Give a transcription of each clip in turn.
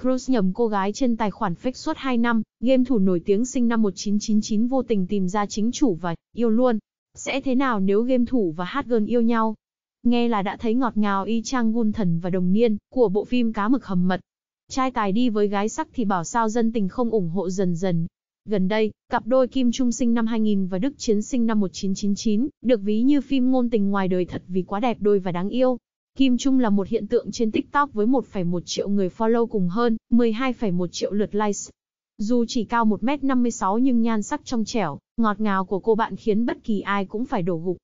Cruz nhầm cô gái trên tài khoản fake suốt 2 năm, game thủ nổi tiếng sinh năm 1999 vô tình tìm ra chính chủ và yêu luôn. Sẽ thế nào nếu game thủ và hát girl yêu nhau? Nghe là đã thấy ngọt ngào y chang gun thần và đồng niên của bộ phim Cá mực hầm mật. Trai tài đi với gái sắc thì bảo sao dân tình không ủng hộ dần dần. Gần đây, cặp đôi Kim Trung sinh năm 2000 và Đức Chiến sinh năm 1999 được ví như phim ngôn tình ngoài đời thật vì quá đẹp đôi và đáng yêu, Kim Trung là một hiện tượng trên TikTok với 1,1 triệu người follow cùng hơn 12,1 triệu lượt likes. Dù chỉ cao 1m56 nhưng nhan sắc trong trẻo, ngọt ngào của cô bạn khiến bất kỳ ai cũng phải đổ gục.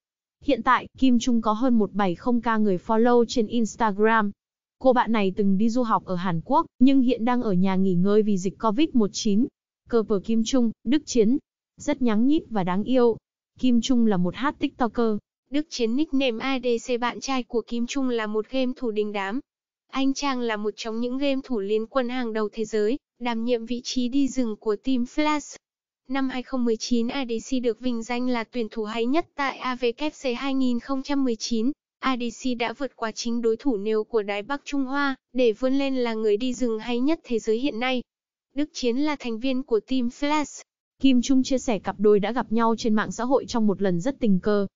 Hiện tại, Kim Trung có hơn 170k người follow trên Instagram. Cô bạn này từng đi du học ở Hàn Quốc, nhưng hiện đang ở nhà nghỉ ngơi vì dịch Covid-19. Cơ pờ Kim Trung, Đức Chiến. Rất nhắn nhít và đáng yêu. Kim Trung là một hát tiktoker, Đức Chiến nickname ADC bạn trai của Kim Trung là một game thủ đình đám. Anh chàng là một trong những game thủ liên quân hàng đầu thế giới, đảm nhiệm vị trí đi rừng của team Flash. Năm 2019 ADC được vinh danh là tuyển thủ hay nhất tại AVKC 2019. ADC đã vượt qua chính đối thủ nêu của Đài Bắc Trung Hoa để vươn lên là người đi rừng hay nhất thế giới hiện nay. Đức Chiến là thành viên của team Flash. Kim Trung chia sẻ cặp đôi đã gặp nhau trên mạng xã hội trong một lần rất tình cờ.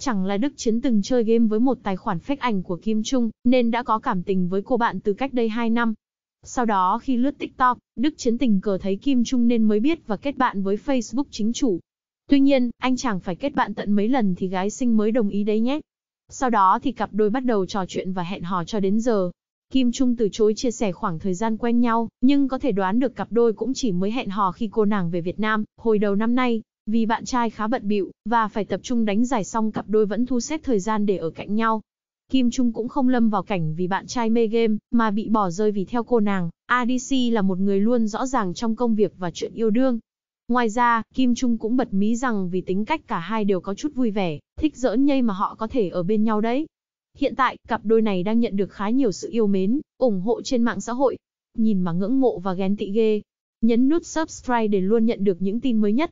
Chẳng là Đức Chiến từng chơi game với một tài khoản fake ảnh của Kim Trung, nên đã có cảm tình với cô bạn từ cách đây 2 năm. Sau đó khi lướt TikTok, Đức Chiến tình cờ thấy Kim Trung nên mới biết và kết bạn với Facebook chính chủ. Tuy nhiên, anh chàng phải kết bạn tận mấy lần thì gái sinh mới đồng ý đấy nhé. Sau đó thì cặp đôi bắt đầu trò chuyện và hẹn hò cho đến giờ. Kim Trung từ chối chia sẻ khoảng thời gian quen nhau, nhưng có thể đoán được cặp đôi cũng chỉ mới hẹn hò khi cô nàng về Việt Nam, hồi đầu năm nay. Vì bạn trai khá bận bịu và phải tập trung đánh giải xong cặp đôi vẫn thu xếp thời gian để ở cạnh nhau. Kim Trung cũng không lâm vào cảnh vì bạn trai mê game, mà bị bỏ rơi vì theo cô nàng. ADC là một người luôn rõ ràng trong công việc và chuyện yêu đương. Ngoài ra, Kim Trung cũng bật mí rằng vì tính cách cả hai đều có chút vui vẻ, thích giỡn nhây mà họ có thể ở bên nhau đấy. Hiện tại, cặp đôi này đang nhận được khá nhiều sự yêu mến, ủng hộ trên mạng xã hội. Nhìn mà ngưỡng mộ và ghen tị ghê. Nhấn nút subscribe để luôn nhận được những tin mới nhất.